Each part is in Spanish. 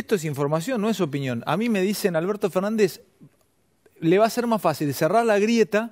Esto es información, no es opinión. A mí me dicen, Alberto Fernández, le va a ser más fácil cerrar la grieta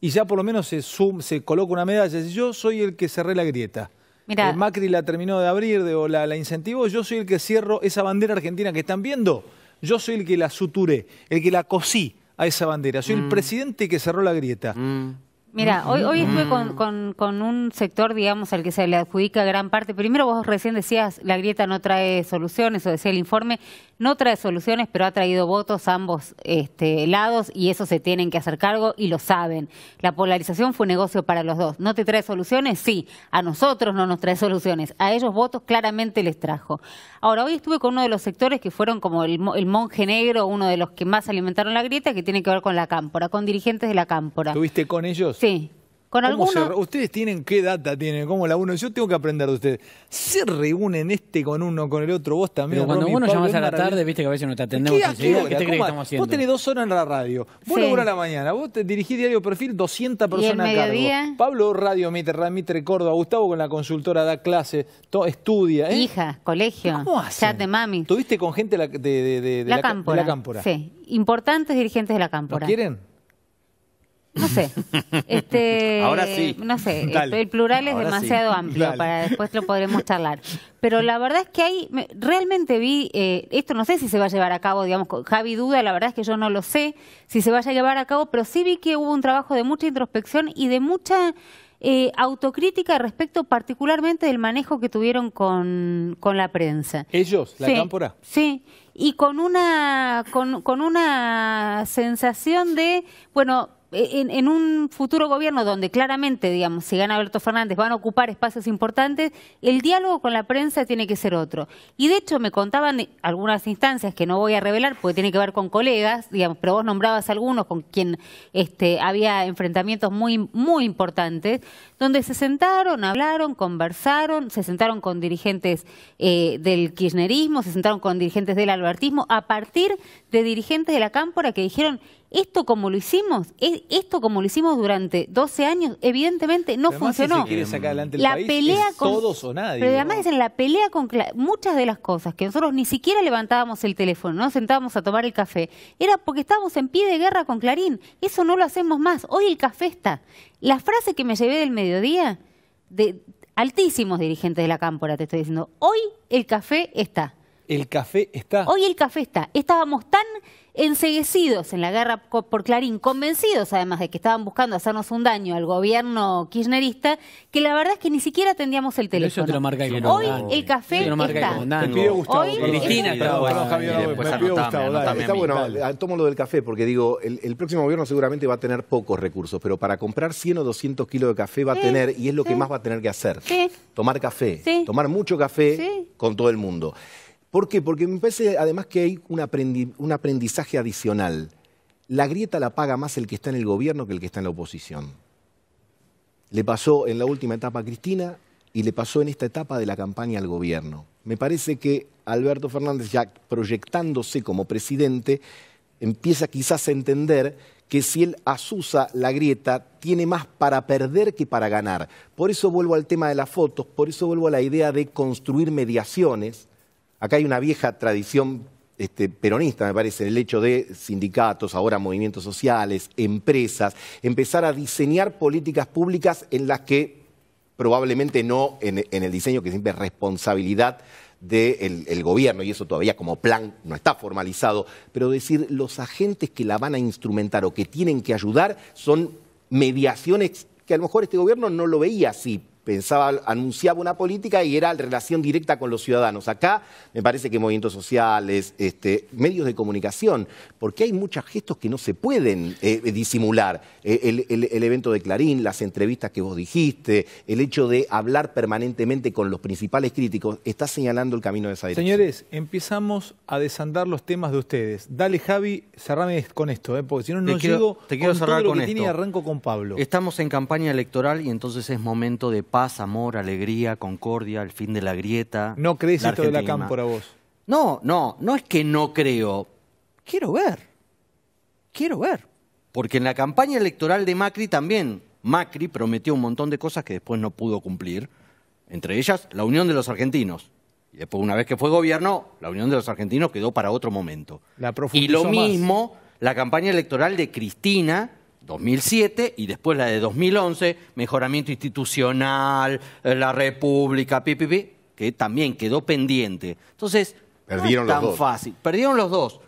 y ya por lo menos se, coloca una medalla. yo soy el que cerré la grieta, eh, Macri la terminó de abrir de, o la, incentivó, yo soy el que cierro esa bandera argentina que están viendo, yo soy el que la suturé, el que la cosí a esa bandera, soy el mm. presidente que cerró la grieta. Mm. Mira, hoy, hoy estuve mm. con, un sector, digamos, al que se le adjudica gran parte. Primero vos recién decías, la grieta no trae soluciones, o decía el informe, no trae soluciones, pero ha traído votos a ambos este, lados y eso se tienen que hacer cargo y lo saben. La polarización fue negocio para los dos. ¿No te trae soluciones? Sí, a nosotros no nos trae soluciones, a ellos votos claramente les trajo. Ahora, hoy estuve con uno de los sectores que fueron como el, el monje negro, uno de los que más alimentaron la grieta, que tiene que ver con la cámpora, con dirigentes de la cámpora. ¿Tuviste con ellos? Sí. Con algunos... ¿Ustedes tienen qué data tienen? ¿Cómo la uno? Yo tengo que aprender de ustedes. Se reúnen este con uno, con el otro, vos también. cuando vos uno llamás a la tarde, viste que a veces no te atendemos. ¿Qué, ¿Qué, que estamos haciendo? Vos tenés dos horas en la radio. Vos una a la mañana. Vos te dirigís Diario Perfil, 200 personas a cargo. Pablo Radio Mitre, Ramitre Córdoba, Gustavo con la consultora, da clase, to, estudia. ¿eh? Hija, colegio. ¿Cómo de mami. Tuviste con gente de, la, cámpora. la, Sí, importantes dirigentes de la cámpora. ¿Lo quieren? No sé. Este, Ahora sí. No sé, este, el, plural es demasiado amplio para después lo podremos charlar. Pero la verdad es que ahí realmente vi, eh, esto no sé si se va a llevar a cabo, digamos, Javi duda, la verdad es que yo no lo sé si se vaya a llevar a cabo, pero sí vi que hubo un trabajo de mucha introspección y de mucha eh, autocrítica respecto particularmente del manejo que tuvieron con, la prensa. ¿Ellos? ¿La sí, cámpora? Sí y con una, con, con, una sensación de, bueno, eh, en, un futuro gobierno donde claramente, digamos, si gana Alberto Fernández van a ocupar espacios importantes, el diálogo con la prensa tiene que ser otro. Y de hecho me contaban algunas instancias que no voy a revelar porque tiene que ver con colegas, digamos, pero vos nombrabas algunos con quien este, había enfrentamientos muy, muy importantes, donde se sentaron, hablaron, conversaron, se sentaron con dirigentes eh, del kirchnerismo, se sentaron con dirigentes del albertismo, a partir de dirigentes de la cámpora que dijeron esto como lo hicimos, esto como lo hicimos durante 12 años, evidentemente no funcionó. la pelea con todos o Pero además en la pelea con muchas de las cosas que nosotros ni siquiera levantábamos el teléfono, no sentábamos a tomar el café, era porque estábamos en pie de guerra con Clarín. Eso no lo hacemos más. Hoy el café está. La frase que me llevé del mediodía de altísimos dirigentes de la cámpora, te estoy diciendo, hoy el café está. El café está. Hoy el café está. Estábamos tan enseguecidos en la guerra por Clarín, convencidos además de que estaban buscando hacernos un daño al gobierno kirchnerista, que la verdad es que ni siquiera atendíamos el teléfono. eso te lo marca Hoy el café lo marca está. Te Cristina, está bueno, tomo lo del café porque digo, el, próximo gobierno seguramente va a tener pocos recursos, pero para comprar 100 o 200 kilos de café va a tener, y es lo que más va a tener que hacer, tomar café, tomar mucho café con todo el mundo. ¿Por qué? Porque me parece además que hay un, aprendizaje adicional. La grieta la paga más el que está en el gobierno que el que está en la oposición. Le pasó en la última etapa a Cristina y le pasó en esta etapa de la campaña al gobierno. Me parece que Alberto Fernández, ya proyectándose como presidente, empieza quizás a entender que si él asusa la grieta, tiene más para perder que para ganar. Por eso vuelvo al tema de las fotos, por eso vuelvo a la idea de construir mediaciones, Acá hay una vieja tradición este, peronista, me parece, el hecho de sindicatos, ahora movimientos sociales, empresas, empezar a diseñar políticas públicas en las que probablemente no en, el diseño que siempre es responsabilidad del gobierno, y eso todavía como plan no está formalizado, pero decir los agentes que la van a instrumentar o que tienen que ayudar son mediaciones que a lo mejor este gobierno no lo veía así, pensaba, anunciaba una política y era relación directa con los ciudadanos. Acá me parece que movimientos sociales, este, medios de comunicación, porque hay muchos gestos que no se pueden eh, eh, disimular. Eh, el, evento de Clarín, las entrevistas que vos dijiste, el hecho de hablar permanentemente con los principales críticos, está señalando el camino de esa dirección. Señores, empezamos a desandar los temas de ustedes. Dale, Javi, cerrame con esto, porque si no, no llego quiero, te quiero cerrar con que y arranco con Pablo. Estamos en campaña electoral y entonces es momento de paz, amor, alegría, concordia, el fin de la grieta. ¿No crees esto de la cámpora vos? No, no, no es que no creo. Quiero ver. Quiero ver. Porque en la campaña electoral de Macri también Macri prometió un montón de cosas que después no pudo cumplir, entre ellas la unión de los argentinos. Y después, una vez que fue gobierno, la unión de los argentinos quedó para otro momento. La y lo mismo, la campaña electoral de Cristina, 2007 y después la de 2011, mejoramiento institucional, eh, la República, PPP, que también quedó pendiente. Entonces, Perdieron no es tan fácil. Perdieron los dos.